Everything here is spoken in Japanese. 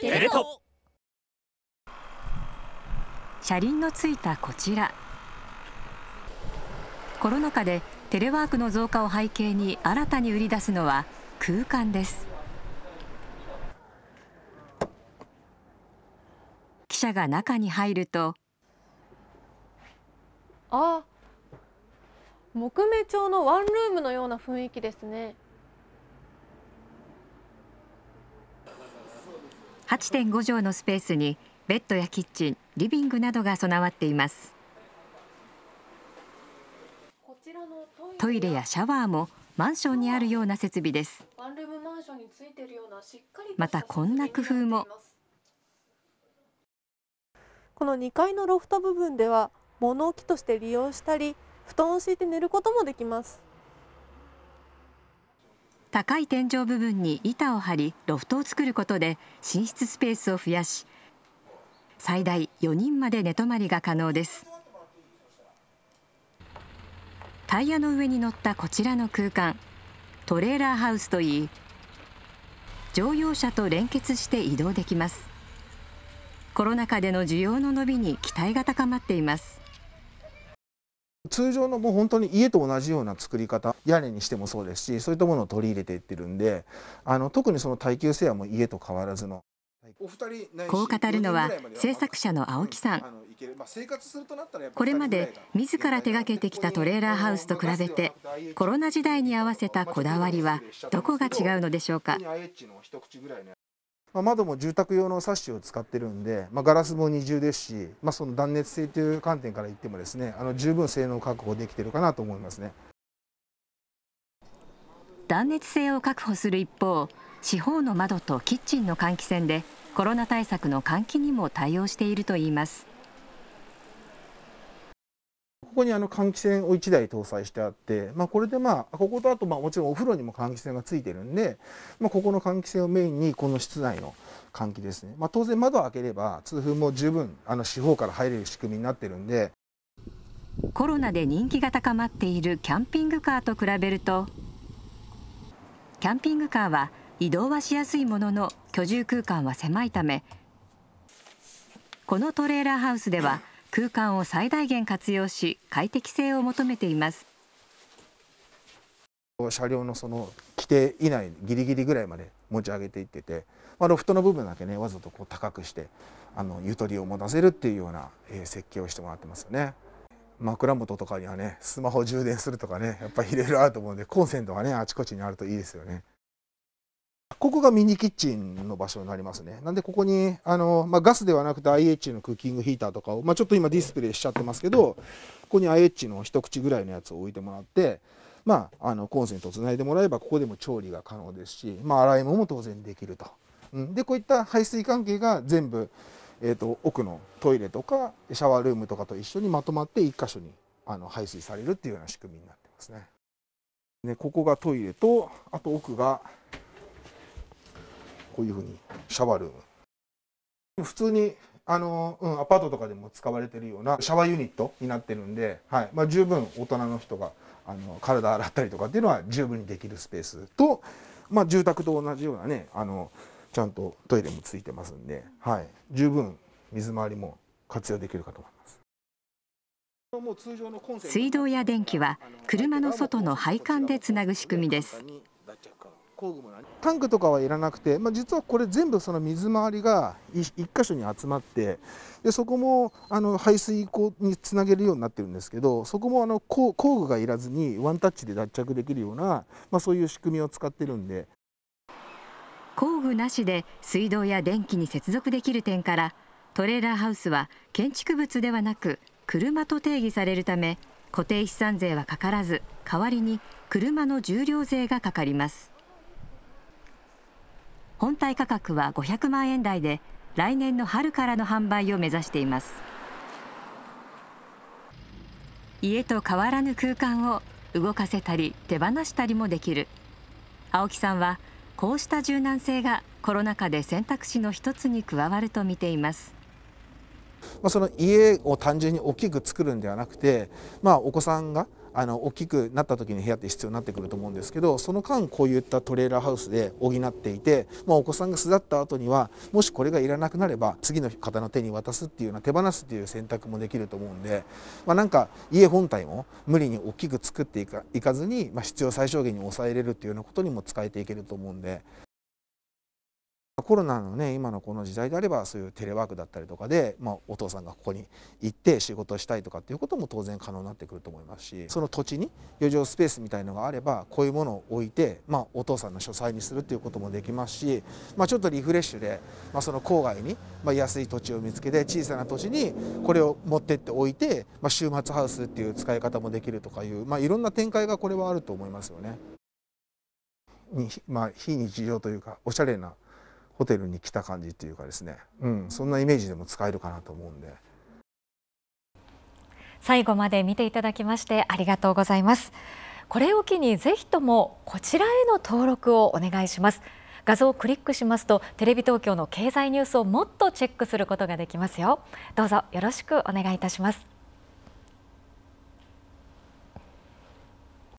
テレ東車輪のついたこちらコロナ禍でテレワークの増加を背景に新たに売り出すのは空間です記者が中に入るとあ木目調のワンルームのような雰囲気ですね8.5畳のスペースにベッドやキッチンリビングなどが備わっていますトイレやシャワーもマンションにあるような設備ですまたこんな工夫もこの2階のロフト部分では物置として利用したり布団を敷いて寝ることもできます高い天井部分に板を張りロフトを作ることで寝室スペースを増やし最大4人まで寝泊まりが可能ですタイヤの上に乗ったこちらの空間トレーラーハウスといい乗用車と連結して移動できますコロナ禍での需要の伸びに期待が高まっています通常のもう本当に家と同じような作り方屋根にしてもそうですしそういったものを取り入れていってるんであの特にその耐久性はもう家と変わらずの。こう語るのは制作者の青木さんこれまで自ら手がけてきたトレーラーハウスと比べてコロナ時代に合わせたこだわりはどこが違うのでしょうかまあ、窓も住宅用のサッシを使ってるんで、まあ、ガラスも二重ですし、まあ、その断熱性という観点から言ってもですねあの十分性能確保できてるかなと思いますね断熱性を確保する一方四方の窓とキッチンの換気扇でコロナ対策の換気にも対応しているといいますここにあの換気扇を1台搭載してあって、まあ、これでまあこことあとまあもちろんお風呂にも換気扇がついてるんで、まあ、ここの換気扇をメインにこの室内の換気ですね、まあ、当然窓を開ければ通風も十分あの四方から入れる仕組みになってるんでコロナで人気が高まっているキャンピングカーと比べるとキャンピングカーは移動はしやすいものの居住空間は狭いためこのトレーラーハウスでは空間を最大限活用し快適性を求めています車両のその規定以内ギリギリぐらいまで持ち上げていってて、まあ、ロフトの部分だけねわざとこう高くしてあのゆとりを持たせるっていうような、え設計をしてもらってますよね。枕元とかにはねスマホ充電するとかねやっぱりいろいろあると思うんでコンセントがねあちこちにあるといいですよね。ここがミニキッチンの場所になりますね。なんでここに、あの、まあ、ガスではなくて IH のクッキングヒーターとかを、まあ、ちょっと今ディスプレイしちゃってますけど、ここに IH の一口ぐらいのやつを置いてもらって、まあ、あの、コンセントをつないでもらえば、ここでも調理が可能ですし、まあ、洗い物も当然できると。うん、で、こういった排水関係が全部、えーと、奥のトイレとかシャワールームとかと一緒にまとまって1箇所にあの排水されるっていうような仕組みになってますね。でここがトイレとあと奥が、こういうふうにシャワールーム普通にあの、うん、アパートとかでも使われてるようなシャワーユニットになってるんで、はいまあ、十分大人の人があの体洗ったりとかっていうのは十分にできるスペースと、まあ、住宅と同じようなねあのちゃんとトイレもついてますんで、はい、十分水回りも活用できるかと思います。水道や電気は車の外の配管でつなぐ仕組みです。工具も何タンクとかはいらなくて、まあ、実はこれ全部その水回りが1箇所に集まってでそこもあの排水口につなげるようになってるんですけどそこもあの工具がいらずにワンタッチで脱着できるような、まあ、そういう仕組みを使ってるんで工具なしで水道や電気に接続できる点からトレーラーハウスは建築物ではなく車と定義されるため固定資産税はかからず代わりに車の重量税がかかります本体価格は500万円台で来年の春からの販売を目指しています家と変わらぬ空間を動かせたり手放したりもできる青木さんはこうした柔軟性がコロナ禍で選択肢の一つに加わると見ていますまあ、その家を単純に大きく作るんではなくて、まあ、お子さんがあの大きくなった時に部屋って必要になってくると思うんですけどその間こういったトレーラーハウスで補っていて、まあ、お子さんが巣立った後にはもしこれがいらなくなれば次の方の手に渡すっていうような手放すっていう選択もできると思うんで、まあ、なんか家本体も無理に大きく作っていかいかずに、まあ、必要最小限に抑えれるっていうようなことにも使えていけると思うんで。コロナのね今のこの時代であればそういうテレワークだったりとかで、まあ、お父さんがここに行って仕事したいとかっていうことも当然可能になってくると思いますしその土地に余剰スペースみたいのがあればこういうものを置いて、まあ、お父さんの書斎にするっていうこともできますし、まあ、ちょっとリフレッシュで、まあ、その郊外に、まあ、安い土地を見つけて小さな土地にこれを持ってっておいて、まあ、週末ハウスっていう使い方もできるとかいう、まあ、いろんな展開がこれはあると思いますよね。にまあ、非日常というかおしゃれなホテルに来た感じっていうかですね、うん、そんなイメージでも使えるかなと思うんで最後まで見ていただきましてありがとうございますこれを機にぜひともこちらへの登録をお願いします画像をクリックしますとテレビ東京の経済ニュースをもっとチェックすることができますよどうぞよろしくお願いいたします